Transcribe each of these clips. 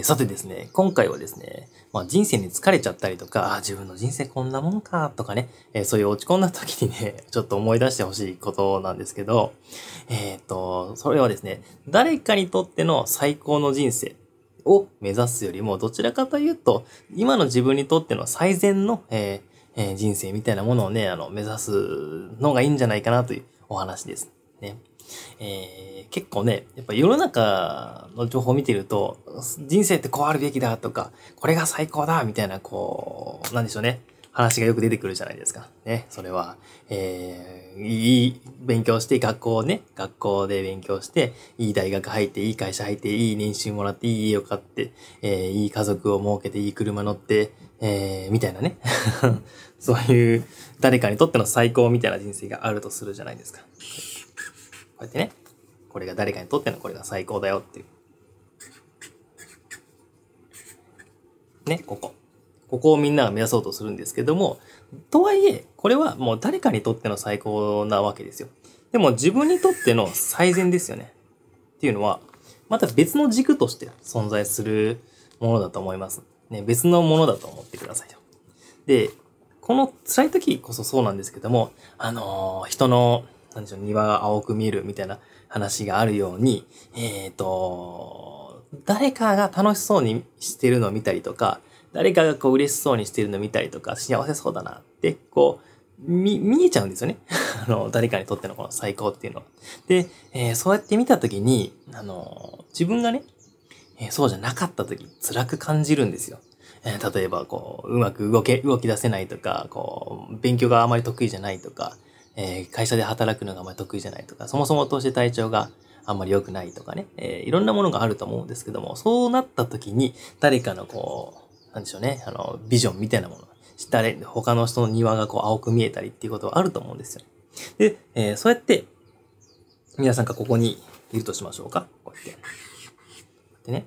えー、さてですね、今回はですね、まあ、人生に疲れちゃったりとか、あ自分の人生こんなもんか、とかね、えー、そういう落ち込んだ時にね、ちょっと思い出してほしいことなんですけど、えっ、と、それはですね、誰かにとっての最高の人生を目指すよりも、どちらかというと、今の自分にとっての最善の、ええ人生みたいなものをね、あの、目指すのがいいんじゃないかなというお話です。ね。えー、結構ね、やっぱ世の中の情報を見てると、人生ってこうあるべきだとか、これが最高だみたいな、こう、なんでしょうね。話がよく出てくるじゃないですか。ね。それは、えー、いい、勉強して、学校をね、学校で勉強して、いい大学入って、いい会社入って、いい年収もらって、いい家を買って、えー、いい家族を設けて、いい車乗って、えー、みたいなね。そういう、誰かにとっての最高みたいな人生があるとするじゃないですか。うやってね、これが誰かにとってのこれが最高だよっていう。ね、ここ。ここをみんなが目指そうとするんですけども、とはいえ、これはもう誰かにとっての最高なわけですよ。でも自分にとっての最善ですよね。っていうのは、また別の軸として存在するものだと思います。ね、別のものだと思ってくださいと。で、この辛い時こそそうなんですけども、あのー、人のなんでしょう、庭が青く見えるみたいな話があるように、えっ、ー、と、誰かが楽しそうにしてるのを見たりとか、誰かがこう嬉しそうにしてるのを見たりとか、幸せそうだなって、こう、見、見えちゃうんですよね。あの、誰かにとってのこの最高っていうのは。で、えー、そうやって見たときに、あの、自分がね、えー、そうじゃなかったとき、辛く感じるんですよ。え例えば、こう、うまく動け、動き出せないとか、こう、勉強があまり得意じゃないとか、えー、会社で働くのがあまり得意じゃないとか、そもそもとして体調があんまり良くないとかね、えー、いろんなものがあると思うんですけども、そうなった時に誰かのこう、なんでしょうね、あの、ビジョンみたいなもの、他の人の庭がこう青く見えたりっていうことはあると思うんですよ。で、えー、そうやって、皆さんがここにいるとしましょうか。こうやって。でね、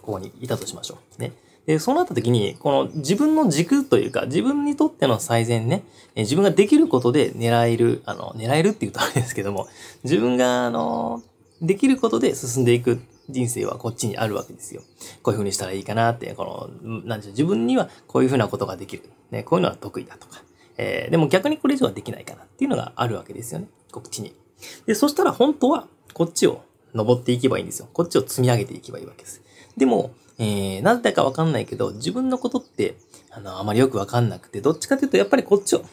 ここにいたとしましょう。ね。で、そうなった時に、この自分の軸というか、自分にとっての最善ね、え自分ができることで狙える、あの、狙えるって言うとあれですけども、自分が、あの、できることで進んでいく人生はこっちにあるわけですよ。こういう風にしたらいいかなって、この、なんでしょう、自分にはこういう風なことができる。ね、こういうのは得意だとか。えー、でも逆にこれ以上はできないかなっていうのがあるわけですよね。こっちに。で、そしたら本当はこっちを登っていけばいいんですよ。こっちを積み上げていけばいいわけです。でも、えー、なぜだかわかんないけど、自分のことって、あの、あまりよくわかんなくて、どっちかというと、やっぱりこっちを、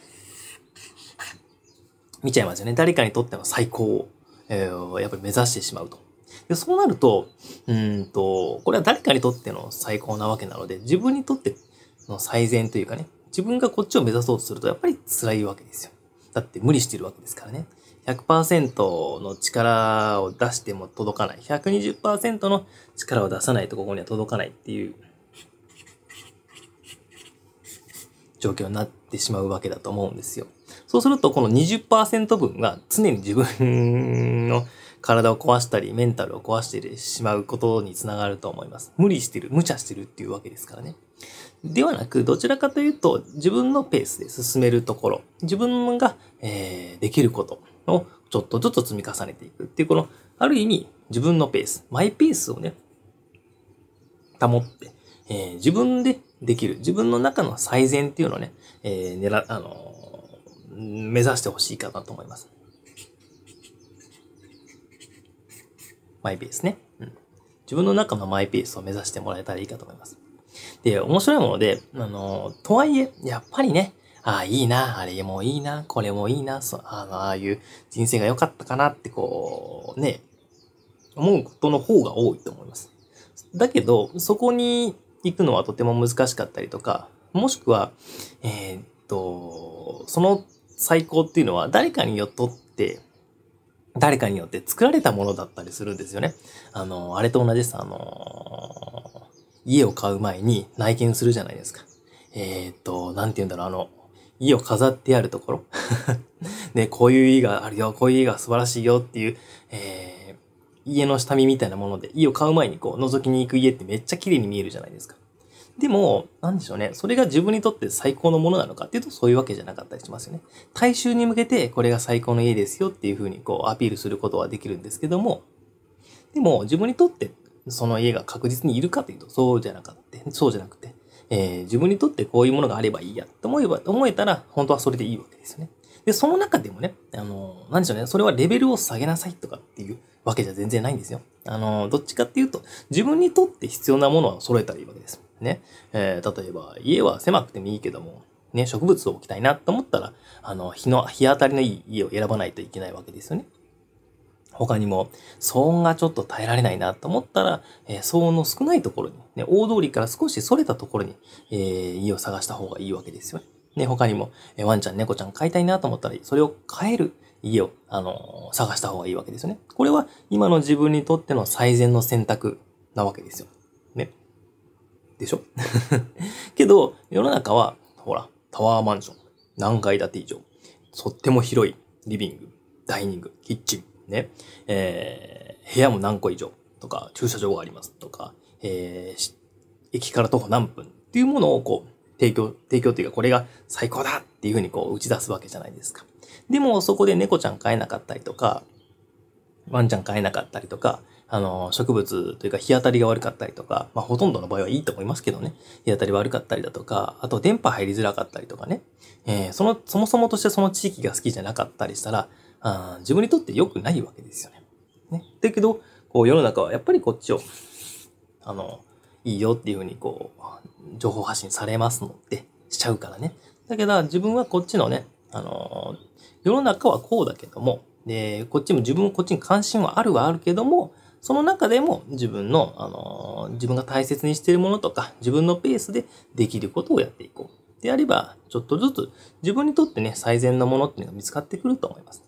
見ちゃいますよね。誰かにとっての最高を、えー、やっぱり目指してしまうと。で、そうなると、うんと、これは誰かにとっての最高なわけなので、自分にとっての最善というかね、自分がこっちを目指そうとすると、やっぱり辛いわけですよ。だって無理してるわけですからね。100%の力を出しても届かない。120%の力を出さないとここには届かないっていう状況になってしまうわけだと思うんですよ。そうするとこの20%分が常に自分の体を壊したりメンタルを壊してしまうことにつながると思います。無理してる、無茶してるっていうわけですからね。ではなく、どちらかというと自分のペースで進めるところ、自分が、えー、できること、をちょっとずつ積み重ねていくっていう、この、ある意味自分のペース、マイペースをね、保って、えー、自分でできる、自分の中の最善っていうのをね、えー、狙、あのー、目指してほしいかなと思います。マイペースね。うん。自分の中のマイペースを目指してもらえたらいいかと思います。で、面白いもので、あのー、とはいえ、やっぱりね、ああ、いいな、あれもいいな、これもいいな、そあの、ああいう人生が良かったかなってこう、ね、思うことの方が多いと思います。だけど、そこに行くのはとても難しかったりとか、もしくは、えー、っと、その最高っていうのは誰かによっとって、誰かによって作られたものだったりするんですよね。あの、あれと同じです。あの、家を買う前に内見するじゃないですか。えー、っと、なんて言うんだろう、あの、意を飾ってあるところ ね、こういう意があるよ、こういう意が素晴らしいよっていう、えー、家の下見みたいなもので、意を買う前にこう、覗きに行く家ってめっちゃ綺麗に見えるじゃないですか。でも、なんでしょうね。それが自分にとって最高のものなのかっていうと、そういうわけじゃなかったりしますよね。大衆に向けて、これが最高の家ですよっていうふうに、こう、アピールすることはできるんですけども、でも、自分にとって、その家が確実にいるかというと、そうじゃなかった。そうじゃなくて、えー、自分にとってこういうものがあればいいやと思えば、思えたら、本当はそれでいいわけですよね。で、その中でもね、あの、なんでしょうね、それはレベルを下げなさいとかっていうわけじゃ全然ないんですよ。あの、どっちかっていうと、自分にとって必要なものは揃えたらいいわけです。ね。えー、例えば、家は狭くてもいいけども、ね、植物を置きたいなと思ったら、あの、日の、日当たりのいい家を選ばないといけないわけですよね。他にも騒音がちょっと耐えられないなと思ったら、えー、騒音の少ないところに、ね、大通りから少し逸れたところに、えー、家を探した方がいいわけですよね。ね、他にも、えー、ワンちゃん、猫ちゃん飼いたいなと思ったら、それを飼える家を、あのー、探した方がいいわけですよね。これは今の自分にとっての最善の選択なわけですよ。ね。でしょ けど、世の中は、ほら、タワーマンション、何階建て以上、とっても広いリビング、ダイニング、キッチン、ね、えー、部屋も何個以上とか、駐車場がありますとか、えー、駅から徒歩何分っていうものをこう、提供、提供というか、これが最高だっていうふうにこう打ち出すわけじゃないですか。でも、そこで猫ちゃん飼えなかったりとか、ワンちゃん飼えなかったりとか、あの、植物というか日当たりが悪かったりとか、まあほとんどの場合はいいと思いますけどね。日当たり悪かったりだとか、あと電波入りづらかったりとかね。えー、その、そもそもとしてその地域が好きじゃなかったりしたら、あ自分にとって良くないわけですよね。ね。だけど、こう世の中はやっぱりこっちを、あの、いいよっていうふうにこう、情報発信されますので、しちゃうからね。だけど、自分はこっちのね、あの、世の中はこうだけども、で、こっちも自分、もこっちに関心はあるはあるけども、その中でも自分の、あの、自分が大切にしているものとか、自分のペースでできることをやっていこう。であれば、ちょっとずつ自分にとってね、最善のものっていうのが見つかってくると思います。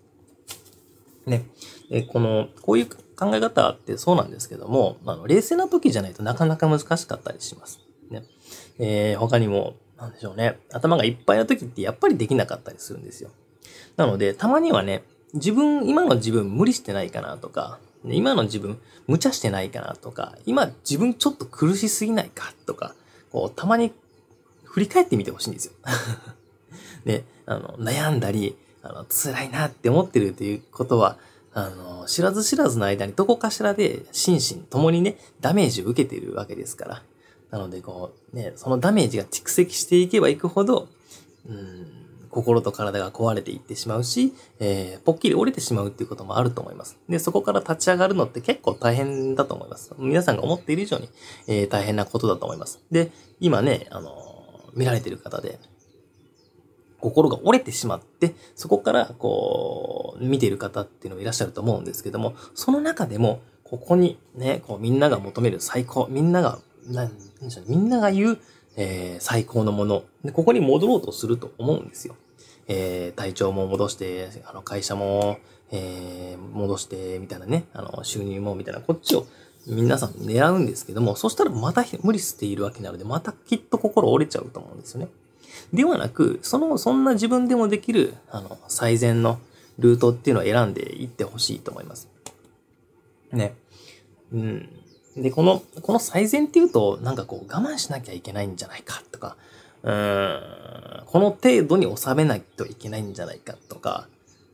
ね。で、この、こういう考え方ってそうなんですけども、あの冷静な時じゃないとなかなか難しかったりします。ね。えー、他にも、なんでしょうね。頭がいっぱいな時ってやっぱりできなかったりするんですよ。なので、たまにはね、自分、今の自分無理してないかなとか、今の自分無茶してないかなとか、今自分ちょっと苦しすぎないかとか、こう、たまに振り返ってみてほしいんですよ。で、あの、悩んだり、あの、辛いなって思ってるっていうことは、あの、知らず知らずの間にどこかしらで心身ともにね、ダメージを受けているわけですから。なので、こう、ね、そのダメージが蓄積していけばいくほど、うん、心と体が壊れていってしまうし、えー、ぽっきり折れてしまうっていうこともあると思います。で、そこから立ち上がるのって結構大変だと思います。皆さんが思っている以上に、えー、大変なことだと思います。で、今ね、あの、見られてる方で、心が折れてしまって、そこからこう、見ている方っていうのもいらっしゃると思うんですけども、その中でも、ここにね、こうみんなが求める最高、みんなが、なんでしょう、みんなが言う、えー、最高のもので、ここに戻ろうとすると思うんですよ。えー、体調も戻して、あの会社も、えー、戻して、みたいなね、あの収入も、みたいな、こっちを皆さん狙うんですけども、そしたらまた無理しているわけなので、またきっと心折れちゃうと思うんですよね。ではなく、その、そんな自分でもできる、あの、最善のルートっていうのを選んでいってほしいと思います。ね。うん。で、この、この最善っていうと、なんかこう、我慢しなきゃいけないんじゃないかとか、うん、この程度に収めないといけないんじゃないかとか、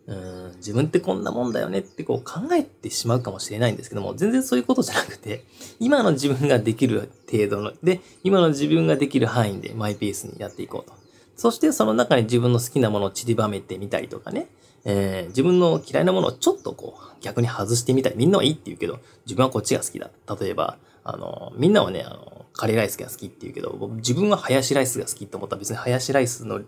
うん自分ってこんなもんだよねってこう考えてしまうかもしれないんですけども、全然そういうことじゃなくて、今の自分ができる程度の、で、今の自分ができる範囲でマイペースにやっていこうと。そしてその中に自分の好きなものを散りばめてみたりとかね、えー、自分の嫌いなものをちょっとこう逆に外してみたり、みんなはいいって言うけど、自分はこっちが好きだ。例えば、あの、みんなはね、あの、カレーライスが好きって言うけど、僕自分はハヤシライスが好きって思ったら別にハヤシライスの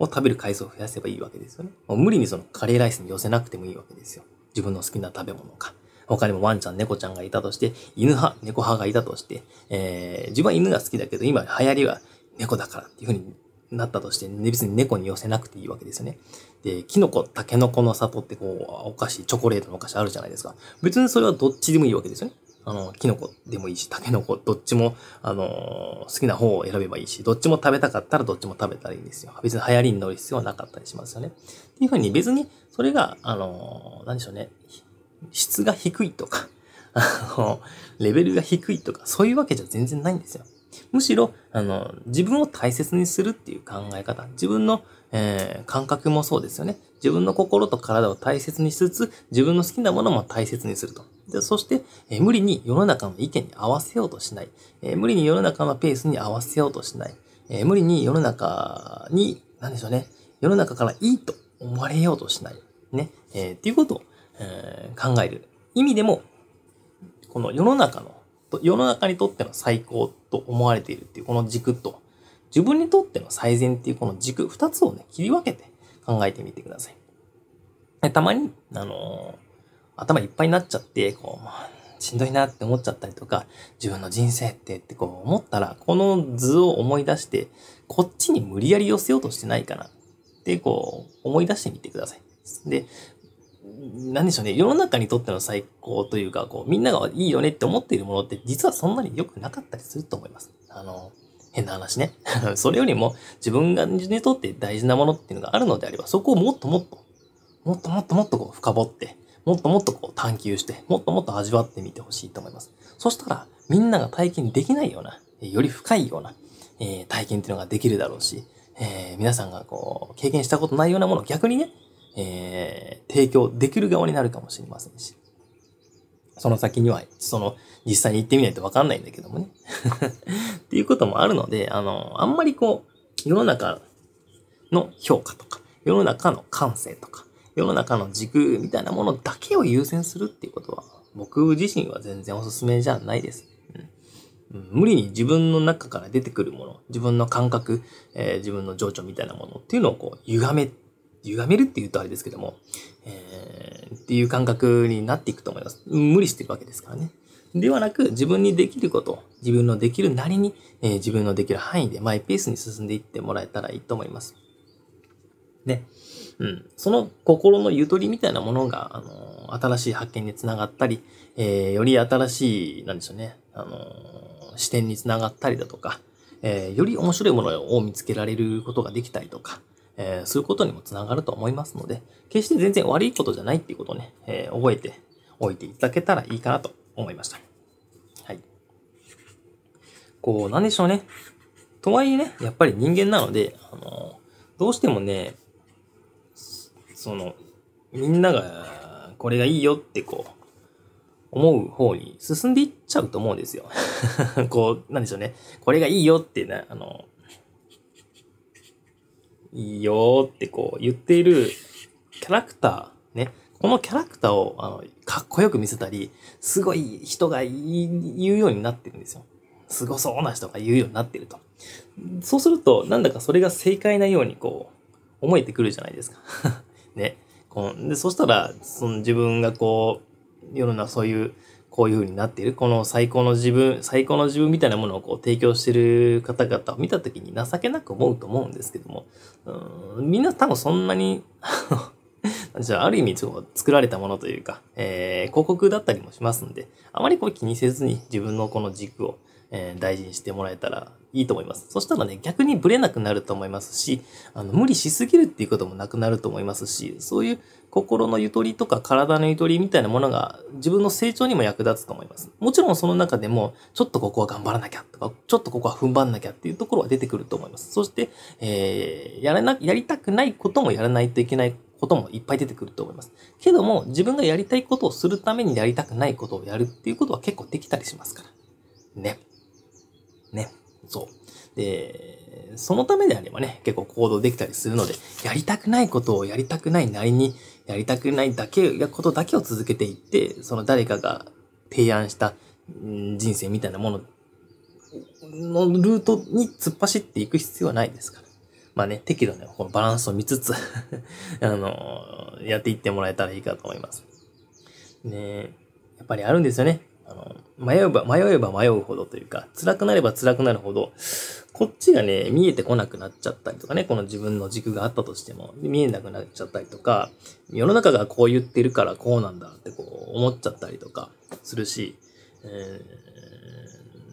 を食べる回数を増やせばいいわけですよね。もう無理にそのカレーライスに寄せなくてもいいわけですよ。自分の好きな食べ物か。他にもワンちゃん、猫ちゃんがいたとして、犬派、猫派がいたとして、えー、自分は犬が好きだけど、今流行りは猫だからっていうふうになったとして、ね、別に猫に寄せなくていいわけですよね。で、キノコ、タケノコの里ってこう、お菓子、チョコレートのお菓子あるじゃないですか。別にそれはどっちでもいいわけですよね。あの、キノコでもいいし、タケノコ、どっちも、あのー、好きな方を選べばいいし、どっちも食べたかったらどっちも食べたらいいんですよ。別に流行りに乗る必要はなかったりしますよね。っていうふうに別に、それが、あのー、でしょうね、質が低いとか、あの、レベルが低いとか、そういうわけじゃ全然ないんですよ。むしろ、あの、自分を大切にするっていう考え方、自分の、えー、感覚もそうですよね。自分の心と体を大切にしつつ、自分の好きなものも大切にすると。でそして、え無理に世の中の意見に合わせようとしない、え無理に世の中のペースに合わせようとしない。え無理に世の中に、何でしょうね。世の中からいいと思われようとしない。ね。えー、っていうことを、えー、考える意味でも、この世の中の、世の中にとっての最高と思われているっていうこの軸と、自分にとっての最善っていうこの軸2つをね、切り分けて考えてみてください。でたまに、あのー、頭いっぱいになっちゃって、こう、しんどいなって思っちゃったりとか、自分の人生ってってこう思ったら、この図を思い出して、こっちに無理やり寄せようとしてないかなってこう思い出してみてください。で、なんでしょうね、世の中にとっての最高というか、こうみんながいいよねって思っているものって、実はそんなに良くなかったりすると思います。あのー変な話ね。それよりも自分がにとって大事なものっていうのがあるのであれば、そこをもっともっと、もっともっともっとこう深掘って、もっともっとこう探求して、もっともっと味わってみてほしいと思います。そしたら、みんなが体験できないような、より深いような、えー、体験っていうのができるだろうし、えー、皆さんがこう、経験したことないようなものを逆にね、えー、提供できる側になるかもしれませんし。その先には、その、実際に行ってみないとわかんないんだけどもね。っていうこともあるので、あの、あんまりこう、世の中の評価とか、世の中の感性とか、世の中の軸みたいなものだけを優先するっていうことは、僕自身は全然おすすめじゃないです。うん、無理に自分の中から出てくるもの、自分の感覚、えー、自分の情緒みたいなものっていうのをこう、歪め、歪めるって言うとあれですけども、えーっていう感覚になっていくと思います。無理してるわけですからね。ではなく、自分にできること、自分のできるなりに、えー、自分のできる範囲でマイペースに進んでいってもらえたらいいと思います。ね。うん。その心のゆとりみたいなものが、あのー、新しい発見につながったり、えー、より新しい、なんでしょうね、あの視点につながったりだとか、えより面白いものを見つけられることができたりとか、えー、することにもつながると思いますので、決して全然悪いことじゃないっていうことをね、えー、覚えておいていただけたらいいかなと思いました。はい。こう、なんでしょうね。とはいえね、やっぱり人間なので、あのー、どうしてもね、その、みんながこれがいいよってこう、思う方に進んでいっちゃうと思うんですよ こう、なんでしょうね。これがいいよってね、あの、いいよってこう言っているキャラクター、ね。このキャラクターをあのかっこよく見せたり、すごい人が言うようになってるんですよ。すごそうな人が言うようになってると。そうすると、なんだかそれが正解なようにこう、思えてくるじゃないですか。ね。こうでそしたら、その自分がこう、世の中そういうこういう風になっている、この最高の自分、最高の自分みたいなものをこう提供してる方々を見た時に情けなく思うと思うんですけども、うんみんな多分そんなに じゃあ、ある意味、作られたものというか、えー、広告だったりもしますんで、あまりこう気にせずに自分のこの軸を、えー、大事にしてもらえたらいいと思います。そしたらね、逆にブレなくなると思いますし、あの無理しすぎるっていうこともなくなると思いますし、そういう心のゆとりとか体のゆとりみたいなものが自分の成長にも役立つと思います。もちろんその中でも、ちょっとここは頑張らなきゃとか、ちょっとここは踏ん張んなきゃっていうところは出てくると思います。そして、えー、やらな、やりたくないこともやらないといけないこともいっぱい出てくると思います。けども、自分がやりたいことをするためにやりたくないことをやるっていうことは結構できたりしますから。ね。ね。そう。で、そのためであればね、結構行動できたりするので、やりたくないことをやりたくないなりに、やりたくないだけ、やことだけを続けていって、その誰かが提案した人生みたいなもののルートに突っ走っていく必要はないですから。まあね、適度なこのバランスを見つつ あのやっていってもらえたらいいかと思います。ねやっぱりあるんですよね。あの、迷えば、迷えば迷うほどというか、辛くなれば辛くなるほど、こっちがね、見えてこなくなっちゃったりとかね、この自分の軸があったとしても、見えなくなっちゃったりとか、世の中がこう言ってるからこうなんだってこう思っちゃったりとかするし、え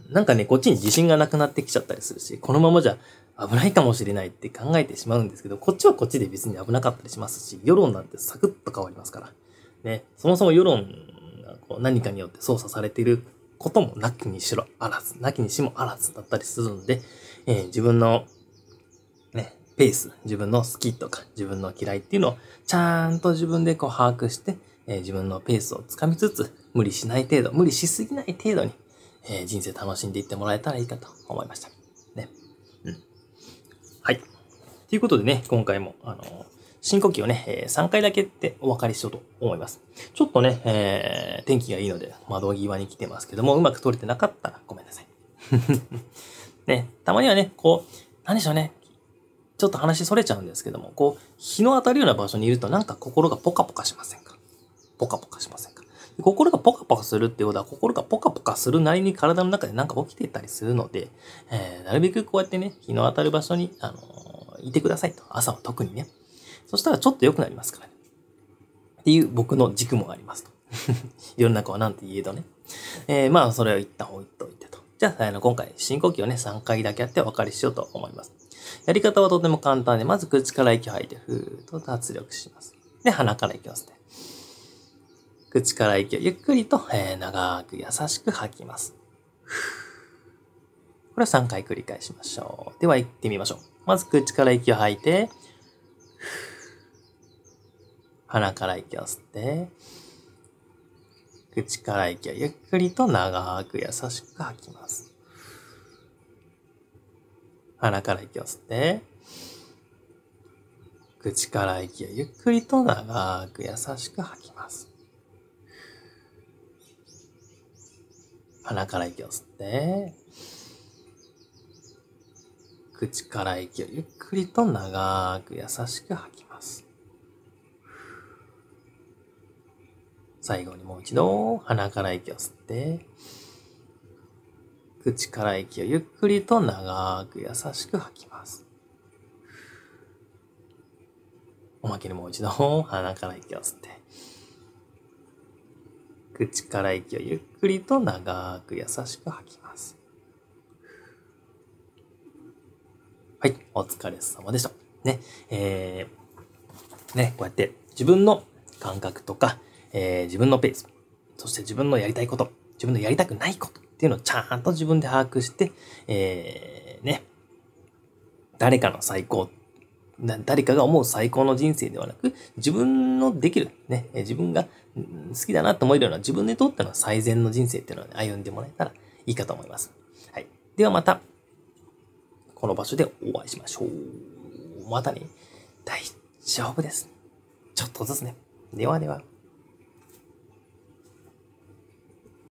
ー、なんかね、こっちに自信がなくなってきちゃったりするし、このままじゃ危ないかもしれないって考えてしまうんですけど、こっちはこっちで別に危なかったりしますし、世論なんてサクッと変わりますから。ね、そもそも世論何かによって操作されていることもなきにしろあらず、なきにしもあらずだったりするので、えー、自分の、ね、ペース、自分の好きとか、自分の嫌いっていうのを、ちゃんと自分でこう把握して、えー、自分のペースをつかみつつ、無理しない程度、無理しすぎない程度に、えー、人生楽しんでいってもらえたらいいかと思いました。ね。うん。はい。ということでね、今回も、あのー深呼吸をね、えー、3回だけってお分かりしようと思います。ちょっとね、えー、天気がいいので窓際に来てますけども、うまく通れてなかったらごめんなさい。ね、たまにはね、こう、何でしょうね。ちょっと話それちゃうんですけども、こう、日の当たるような場所にいるとなんか心がポカポカしませんかポカポカしませんか心がポカポカするってことは、心がポカポカするなりに体の中でなんか起きてたりするので、えー、なるべくこうやってね、日の当たる場所に、あのー、いてくださいと。朝は特にね。そしたらちょっと良くなりますからね。っていう僕の軸もありますと。世の中はなんて言えどね。えー、まあ、それを一旦置いといてと。じゃあ、あの今回、深呼吸をね、3回だけやってお別れしようと思います。やり方はとても簡単で、まず口から息を吐いて、ふーっと脱力します。で、鼻から息を吸って。口から息をゆっくりと、えー、長く優しく吐きます。これは3回繰り返しましょう。では行ってみましょう。まず口から息を吐いて、鼻から息を吸って、口から息をゆっくりと長く優しく吐きます。鼻から息を吸って、口から息をゆっくりと長く優しく吐きます。鼻から息を吸って、口から息をゆっくりと長く優しく吐きます。最後にもう一度鼻から息を吸って、口から息をゆっくりと長く優しく吐きます。おまけにもう一度鼻から息を吸って、口から息をゆっくりと長く優しく吐きます。はい、お疲れ様でした。ね、えー、ね、こうやって自分の感覚とか、えー、自分のペース、そして自分のやりたいこと、自分のやりたくないことっていうのをちゃんと自分で把握して、えー、ね、誰かの最高、誰かが思う最高の人生ではなく、自分のできる、ね、自分が好きだなと思えるような自分にとっての最善の人生っていうのを、ね、歩んでもらえたらいいかと思います。はい。ではまた、この場所でお会いしましょう。またね。大丈夫です。ちょっとずつね。ではでは。